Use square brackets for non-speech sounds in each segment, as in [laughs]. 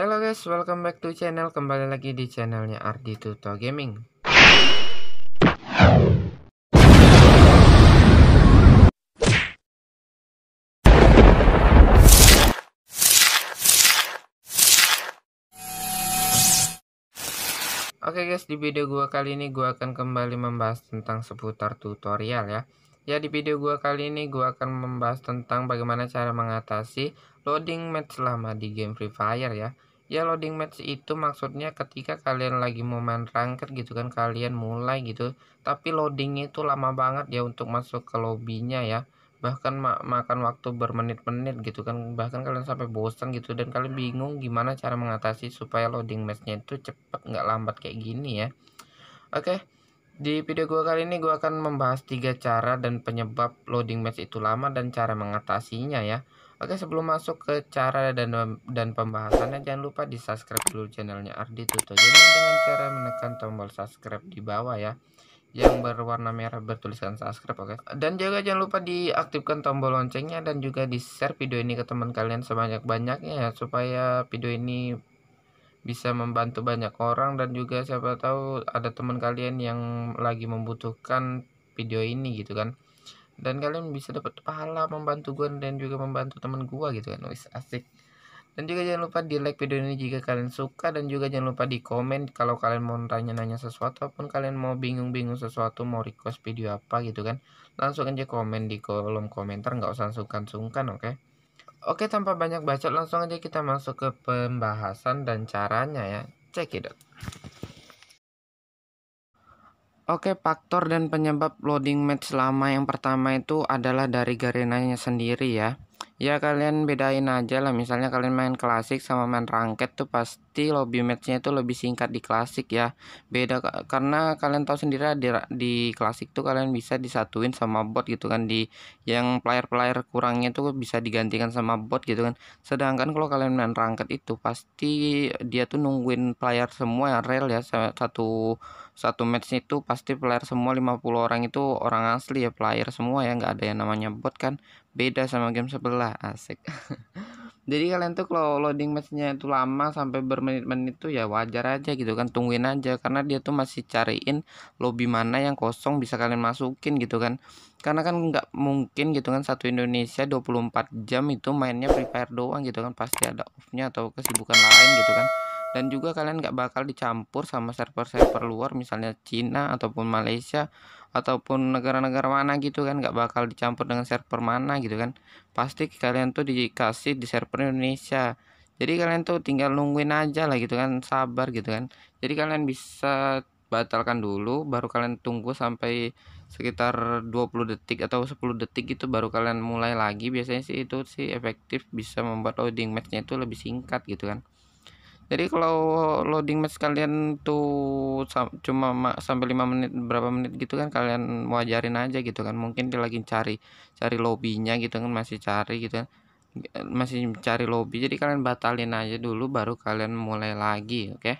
Halo guys, welcome back to channel kembali lagi di channelnya Ardi Tuto Gaming. Oke okay guys, di video gua kali ini gua akan kembali membahas tentang seputar tutorial ya. Ya di video gua kali ini gua akan membahas tentang bagaimana cara mengatasi loading match lama di game Free Fire ya ya loading match itu maksudnya ketika kalian lagi mau main ranked gitu kan kalian mulai gitu tapi loading itu lama banget ya untuk masuk ke lobbynya ya bahkan ma makan waktu bermenit-menit gitu kan bahkan kalian sampai bosan gitu dan kalian bingung gimana cara mengatasi supaya loading matchnya itu cepet nggak lambat kayak gini ya oke okay. Di video gue kali ini gue akan membahas tiga cara dan penyebab loading match itu lama dan cara mengatasinya ya. Oke sebelum masuk ke cara dan dan pembahasannya jangan lupa di subscribe dulu channelnya Ardi Tuto Jadi dengan cara menekan tombol subscribe di bawah ya yang berwarna merah bertuliskan subscribe oke okay? dan juga jangan lupa diaktifkan tombol loncengnya dan juga di share video ini ke teman kalian sebanyak-banyaknya ya supaya video ini bisa membantu banyak orang dan juga siapa tahu ada teman kalian yang lagi membutuhkan video ini gitu kan dan kalian bisa dapat pahala membantu gue dan juga membantu teman gue gitu kan wis asik dan juga jangan lupa di like video ini jika kalian suka dan juga jangan lupa di komen kalau kalian mau nanya-nanya sesuatu ataupun kalian mau bingung-bingung sesuatu mau request video apa gitu kan langsung aja komen di kolom komentar nggak usah sungkan-sungkan oke okay? oke tanpa banyak bacot langsung aja kita masuk ke pembahasan dan caranya ya check it out Oke, faktor dan penyebab loading match lama yang pertama itu adalah dari garenanya sendiri ya. Ya kalian bedain aja lah, misalnya kalian main klasik sama main ranked tuh pasti lobby matchnya itu lebih singkat di klasik ya. Beda karena kalian tahu sendiri di, di klasik tuh kalian bisa disatuin sama bot gitu kan di yang player-player kurangnya tuh bisa digantikan sama bot gitu kan. Sedangkan kalau kalian main ranked itu pasti dia tuh nungguin player semua yang rel ya satu satu match itu pasti player semua 50 orang itu orang asli ya player semua ya nggak ada yang namanya bot kan beda sama game sebelah asik [laughs] jadi kalian tuh kalau loading matchnya itu lama sampai bermenit-menit tuh ya wajar aja gitu kan tungguin aja karena dia tuh masih cariin lobby mana yang kosong bisa kalian masukin gitu kan karena kan nggak mungkin gitu kan satu Indonesia 24 jam itu mainnya prepare doang gitu kan pasti ada offnya atau kesibukan lain gitu kan dan juga kalian nggak bakal dicampur sama server-server luar misalnya Cina ataupun Malaysia ataupun negara-negara mana gitu kan nggak bakal dicampur dengan server mana gitu kan pasti kalian tuh dikasih di server Indonesia jadi kalian tuh tinggal nungguin aja lah gitu kan sabar gitu kan jadi kalian bisa batalkan dulu baru kalian tunggu sampai sekitar 20 detik atau 10 detik itu baru kalian mulai lagi biasanya sih itu sih efektif bisa membuat loading matchnya itu lebih singkat gitu kan jadi kalau loading match kalian tuh sam cuma sampai 5 menit berapa menit gitu kan kalian wajarin aja gitu kan mungkin dia lagi cari cari lobbynya gitu kan masih cari gitu kan masih cari lobby jadi kalian batalin aja dulu baru kalian mulai lagi oke okay?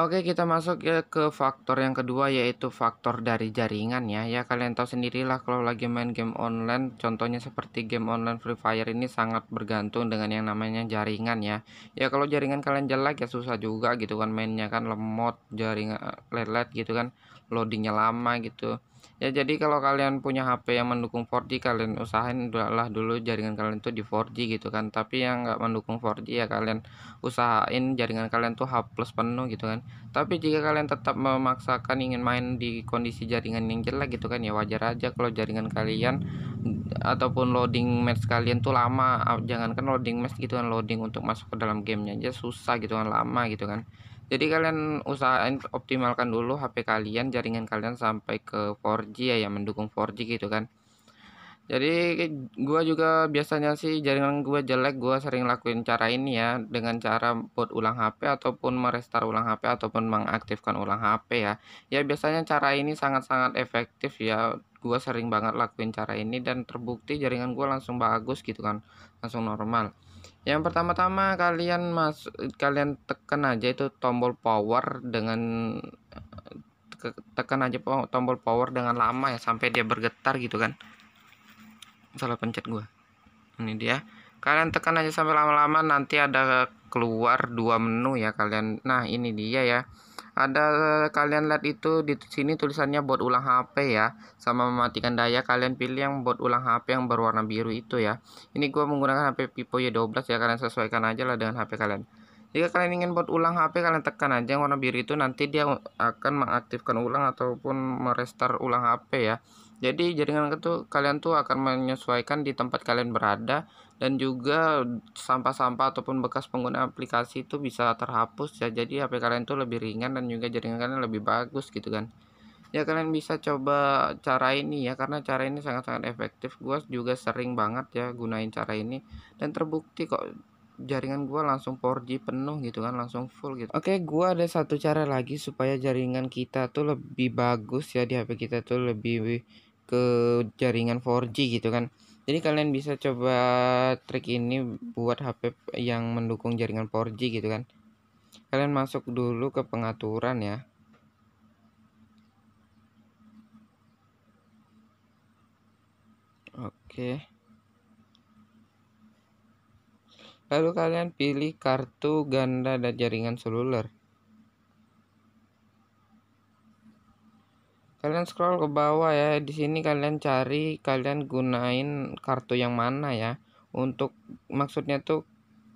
Oke, kita masuk ya ke faktor yang kedua yaitu faktor dari ya Ya, kalian tahu sendirilah kalau lagi main game online, contohnya seperti game online Free Fire ini sangat bergantung dengan yang namanya jaringan ya. Ya, kalau jaringan kalian jelek ya susah juga gitu kan mainnya kan lemot, jaringan eh, lelet gitu kan, loadingnya lama gitu ya jadi kalau kalian punya HP yang mendukung 4G kalian usahain lah dulu jaringan kalian tuh di 4G gitu kan tapi yang nggak mendukung 4G ya kalian usahain jaringan kalian tuh H plus penuh gitu kan tapi jika kalian tetap memaksakan ingin main di kondisi jaringan yang jelek gitu kan ya wajar aja kalau jaringan kalian ataupun loading match kalian tuh lama jangankan loading match gitu kan loading untuk masuk ke dalam gamenya aja susah gitu kan lama gitu kan jadi kalian usahain optimalkan dulu HP kalian jaringan kalian sampai ke 4G ya yang mendukung 4G gitu kan jadi gua juga biasanya sih jaringan gua jelek gua sering lakuin cara ini ya dengan cara buat ulang HP ataupun merestart ulang HP ataupun mengaktifkan ulang HP ya ya biasanya cara ini sangat-sangat efektif ya gua sering banget lakuin cara ini dan terbukti jaringan gua langsung bagus gitu kan langsung normal yang pertama-tama kalian masuk kalian tekan aja itu tombol power dengan eh, tekan aja tombol power dengan lama ya sampai dia bergetar gitu kan. Salah pencet gua. Ini dia. Kalian tekan aja sampai lama-lama nanti ada keluar dua menu ya kalian. Nah, ini dia ya ada kalian lihat itu di sini tulisannya buat ulang HP ya sama mematikan daya kalian pilih yang buat ulang HP yang berwarna biru itu ya ini gua menggunakan HP Vivo Y12 ya kalian sesuaikan aja lah dengan HP kalian jika kalian ingin buat ulang HP, kalian tekan aja yang warna biru itu nanti dia akan mengaktifkan ulang ataupun merestart ulang HP ya. Jadi jaringan itu kalian tuh akan menyesuaikan di tempat kalian berada dan juga sampah-sampah ataupun bekas pengguna aplikasi itu bisa terhapus ya. Jadi HP kalian tuh lebih ringan dan juga jaringan kalian lebih bagus gitu kan. Ya kalian bisa coba cara ini ya karena cara ini sangat-sangat efektif. Gue juga sering banget ya gunain cara ini dan terbukti kok jaringan gue langsung 4G penuh gitu kan langsung full gitu oke okay, gue ada satu cara lagi supaya jaringan kita tuh lebih bagus ya di HP kita tuh lebih ke jaringan 4G gitu kan jadi kalian bisa coba trik ini buat HP yang mendukung jaringan 4G gitu kan kalian masuk dulu ke pengaturan ya oke okay. Lalu kalian pilih kartu ganda dan jaringan seluler. Kalian scroll ke bawah ya. Di sini kalian cari kalian gunain kartu yang mana ya. Untuk maksudnya tuh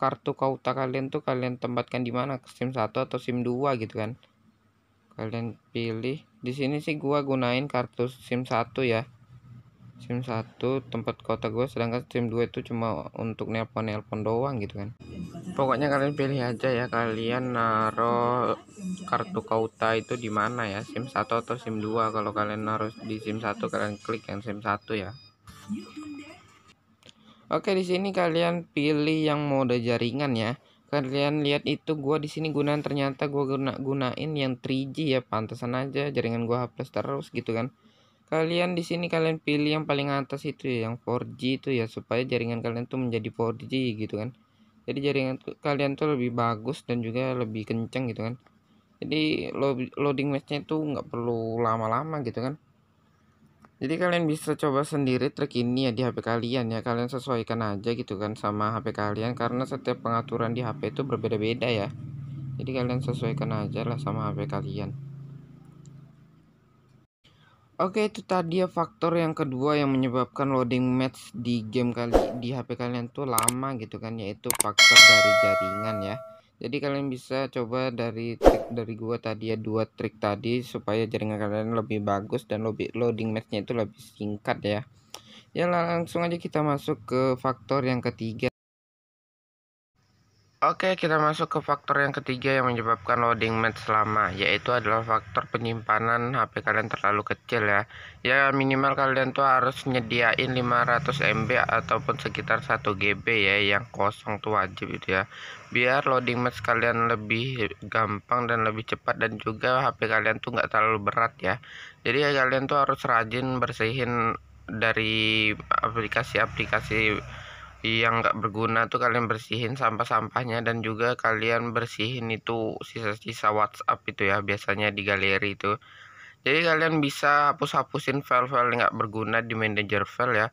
kartu kauta kalian tuh kalian tempatkan di mana? SIM 1 atau SIM 2 gitu kan. Kalian pilih. Di sini sih gua gunain kartu SIM 1 ya. SIM 1 tempat kota gue sedangkan SIM 2 itu cuma untuk nelpon-nelpon doang gitu kan pokoknya kalian pilih aja ya kalian naruh kartu kauta itu di mana ya SIM 1 atau SIM 2 kalau kalian naruh di SIM 1 kalian klik yang SIM 1 ya Oke di sini kalian pilih yang mode jaringan ya kalian lihat itu gua di sini gunain ternyata gua guna gunain yang 3G ya pantesan aja jaringan gua hapus terus gitu kan kalian di sini kalian pilih yang paling atas itu ya yang 4G itu ya supaya jaringan kalian tuh menjadi 4G gitu kan jadi jaringan kalian tuh lebih bagus dan juga lebih kenceng gitu kan jadi loading matchnya itu nggak perlu lama-lama gitu kan jadi kalian bisa coba sendiri trik ini ya di HP kalian ya kalian sesuaikan aja gitu kan sama HP kalian karena setiap pengaturan di HP itu berbeda-beda ya jadi kalian sesuaikan aja lah sama HP kalian Oke itu tadi ya faktor yang kedua yang menyebabkan loading match di game kali di HP kalian tuh lama gitu kan yaitu faktor dari jaringan ya. Jadi kalian bisa coba dari trik dari gua tadi ya dua trik tadi supaya jaringan kalian lebih bagus dan lebih loading matchnya itu lebih singkat ya. Ya langsung aja kita masuk ke faktor yang ketiga Oke, kita masuk ke faktor yang ketiga yang menyebabkan loading match selama yaitu adalah faktor penyimpanan HP kalian terlalu kecil ya. Ya minimal kalian tuh harus nyediain 500 MB ataupun sekitar 1 GB ya yang kosong tuh wajib gitu ya. Biar loading match kalian lebih gampang dan lebih cepat dan juga HP kalian tuh nggak terlalu berat ya. Jadi ya kalian tuh harus rajin bersihin dari aplikasi-aplikasi yang nggak berguna tuh kalian bersihin sampah-sampahnya dan juga kalian bersihin itu sisa-sisa WhatsApp itu ya biasanya di galeri itu jadi kalian bisa hapus-hapusin file-file nggak berguna di manager file ya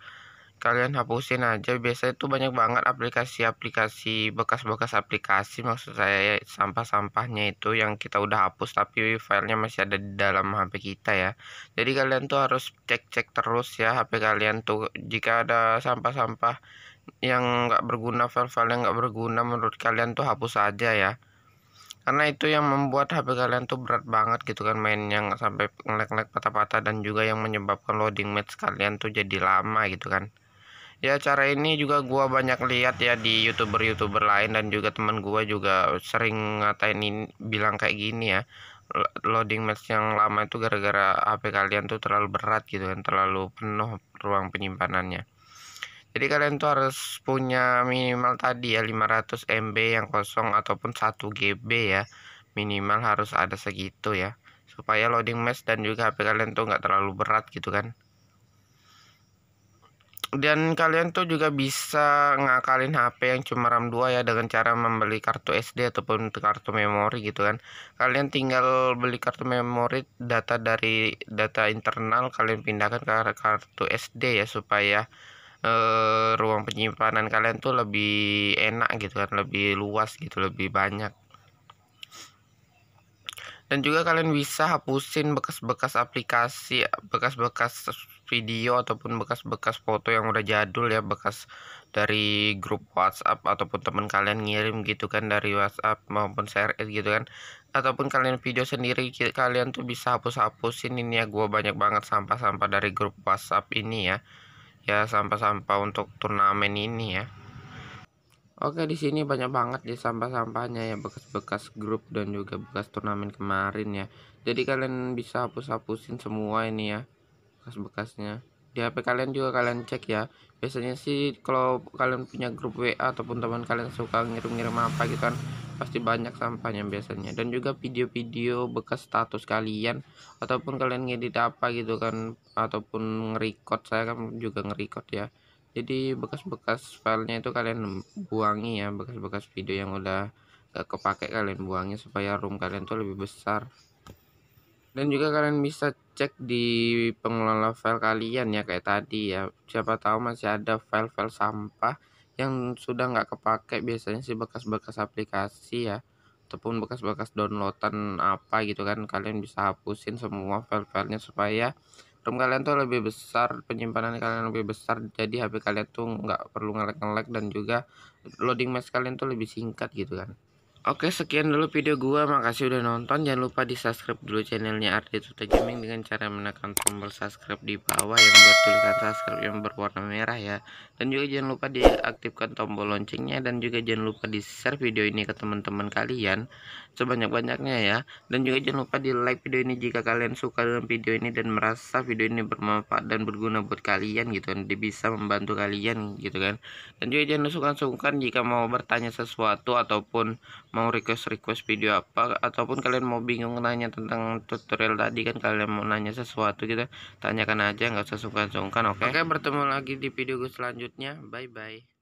kalian hapusin aja biasanya itu banyak banget aplikasi-aplikasi bekas-bekas aplikasi maksud saya ya, sampah-sampahnya itu yang kita udah hapus tapi filenya masih ada di dalam HP kita ya jadi kalian tuh harus cek-cek terus ya HP kalian tuh jika ada sampah-sampah yang nggak berguna file-file yang nggak berguna menurut kalian tuh hapus aja ya karena itu yang membuat HP kalian tuh berat banget gitu kan main yang sampai ngelek-ngelek patah-patah dan juga yang menyebabkan loading match kalian tuh jadi lama gitu kan ya cara ini juga gua banyak lihat ya di youtuber-youtuber lain dan juga teman gua juga sering ngatain ini bilang kayak gini ya loading match yang lama itu gara-gara HP kalian tuh terlalu berat gitu kan terlalu penuh ruang penyimpanannya jadi kalian tuh harus punya minimal tadi ya 500 MB yang kosong ataupun 1 GB ya minimal harus ada segitu ya supaya loading mesh dan juga HP kalian tuh nggak terlalu berat gitu kan dan kalian tuh juga bisa ngakalin HP yang cuma RAM 2 ya dengan cara membeli kartu SD ataupun kartu memori gitu kan. Kalian tinggal beli kartu memori data dari data internal kalian pindahkan ke kartu SD ya supaya e, ruang penyimpanan kalian tuh lebih enak gitu kan lebih luas gitu lebih banyak dan juga kalian bisa hapusin bekas-bekas aplikasi bekas-bekas video ataupun bekas-bekas foto yang udah jadul ya bekas dari grup WhatsApp ataupun teman kalian ngirim gitu kan dari WhatsApp maupun share gitu kan ataupun kalian video sendiri kalian tuh bisa hapus-hapusin ini ya gue banyak banget sampah-sampah dari grup WhatsApp ini ya ya sampah-sampah untuk turnamen ini ya Oke di sini banyak banget ya sampah-sampahnya ya bekas-bekas grup dan juga bekas turnamen kemarin ya jadi kalian bisa hapus-hapusin semua ini ya bekas-bekasnya di HP kalian juga kalian cek ya biasanya sih kalau kalian punya grup WA ataupun teman kalian suka ngirim-ngirim apa gitu kan pasti banyak sampahnya biasanya dan juga video-video bekas status kalian ataupun kalian ngedit apa gitu kan ataupun nge-record saya kan juga nge-record ya jadi bekas-bekas filenya itu kalian buangi ya bekas-bekas video yang udah gak kepake kalian buangi supaya room kalian tuh lebih besar dan juga kalian bisa cek di pengelola file kalian ya kayak tadi ya. Siapa tahu masih ada file-file sampah yang sudah nggak kepake biasanya sih bekas-bekas aplikasi ya ataupun bekas-bekas downloadan apa gitu kan kalian bisa hapusin semua file-filenya supaya ROM kalian tuh lebih besar penyimpanan kalian lebih besar jadi HP kalian tuh nggak perlu ngelek-ngelek dan juga loading mesh kalian tuh lebih singkat gitu kan Oke sekian dulu video gua makasih udah nonton jangan lupa di subscribe dulu channelnya Ardi Tuta Gaming dengan cara menekan tombol subscribe di bawah yang bertuliskan subscribe yang berwarna merah ya dan juga jangan lupa diaktifkan tombol loncengnya dan juga jangan lupa di share video ini ke teman-teman kalian sebanyak-banyaknya ya dan juga jangan lupa di like video ini jika kalian suka dengan video ini dan merasa video ini bermanfaat dan berguna buat kalian gitu kan bisa membantu kalian gitu kan dan juga jangan lupa sungkan-sungkan jika mau bertanya sesuatu ataupun mau request request video apa ataupun kalian mau bingung nanya tentang tutorial tadi kan kalian mau nanya sesuatu kita gitu, tanyakan aja nggak usah sungkan-sungkan oke okay? oke okay, bertemu lagi di video gue selanjutnya bye bye